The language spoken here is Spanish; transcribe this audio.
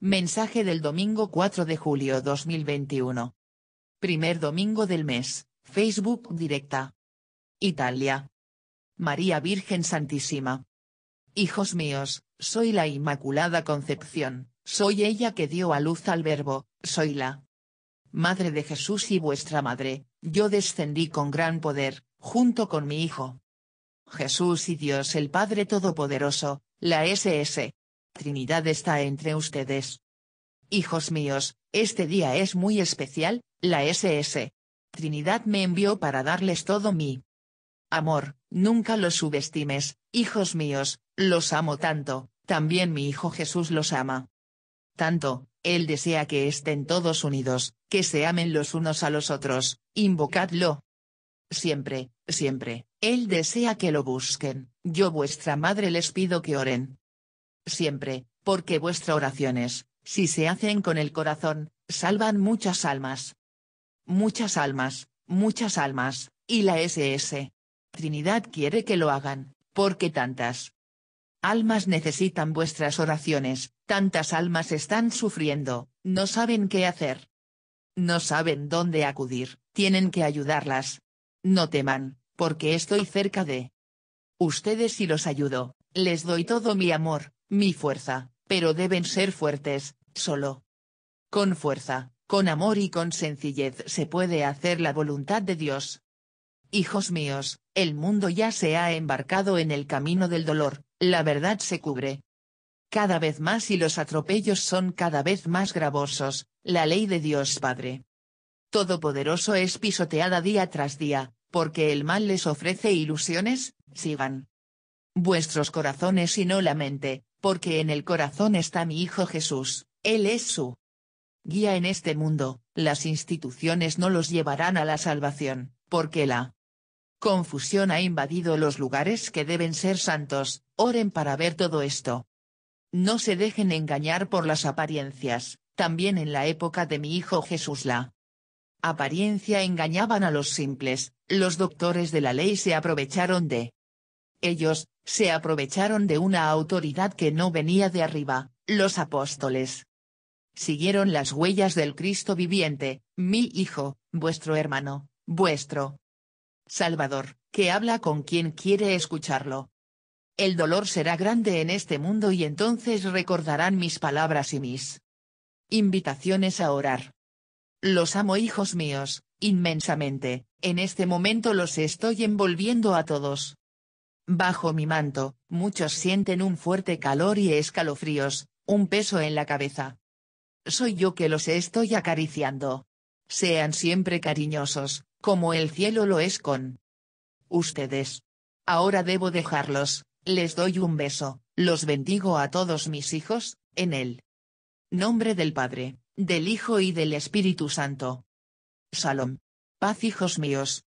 Mensaje del domingo 4 de julio 2021. Primer domingo del mes, Facebook directa. Italia. María Virgen Santísima. Hijos míos, soy la Inmaculada Concepción, soy ella que dio a luz al Verbo, soy la Madre de Jesús y vuestra Madre, yo descendí con gran poder, junto con mi Hijo. Jesús y Dios el Padre Todopoderoso, la SS, Trinidad está entre ustedes. Hijos míos, este día es muy especial, la SS. Trinidad me envió para darles todo mi amor, nunca los subestimes, hijos míos, los amo tanto, también mi Hijo Jesús los ama. Tanto, Él desea que estén todos unidos, que se amen los unos a los otros, invocadlo. Siempre, siempre, Él desea que lo busquen, yo vuestra madre les pido que oren siempre, porque vuestras oraciones, si se hacen con el corazón, salvan muchas almas. Muchas almas, muchas almas, y la SS. Trinidad quiere que lo hagan, porque tantas almas necesitan vuestras oraciones, tantas almas están sufriendo, no saben qué hacer. No saben dónde acudir, tienen que ayudarlas. No teman, porque estoy cerca de ustedes y los ayudo, les doy todo mi amor, mi fuerza, pero deben ser fuertes, solo. Con fuerza, con amor y con sencillez se puede hacer la voluntad de Dios. Hijos míos, el mundo ya se ha embarcado en el camino del dolor, la verdad se cubre. Cada vez más y los atropellos son cada vez más gravosos, la ley de Dios Padre. Todopoderoso es pisoteada día tras día, porque el mal les ofrece ilusiones, sigan vuestros corazones y no la mente, porque en el corazón está mi Hijo Jesús, Él es su guía en este mundo, las instituciones no los llevarán a la salvación, porque la confusión ha invadido los lugares que deben ser santos, oren para ver todo esto. No se dejen engañar por las apariencias, también en la época de mi Hijo Jesús la apariencia engañaban a los simples, los doctores de la ley se aprovecharon de ellos, se aprovecharon de una autoridad que no venía de arriba, los apóstoles. Siguieron las huellas del Cristo viviente, mi Hijo, vuestro hermano, vuestro Salvador, que habla con quien quiere escucharlo. El dolor será grande en este mundo y entonces recordarán mis palabras y mis invitaciones a orar. Los amo hijos míos, inmensamente, en este momento los estoy envolviendo a todos. Bajo mi manto, muchos sienten un fuerte calor y escalofríos, un peso en la cabeza. Soy yo que los estoy acariciando. Sean siempre cariñosos, como el cielo lo es con ustedes. Ahora debo dejarlos, les doy un beso, los bendigo a todos mis hijos, en el nombre del Padre, del Hijo y del Espíritu Santo. Salom. Paz hijos míos,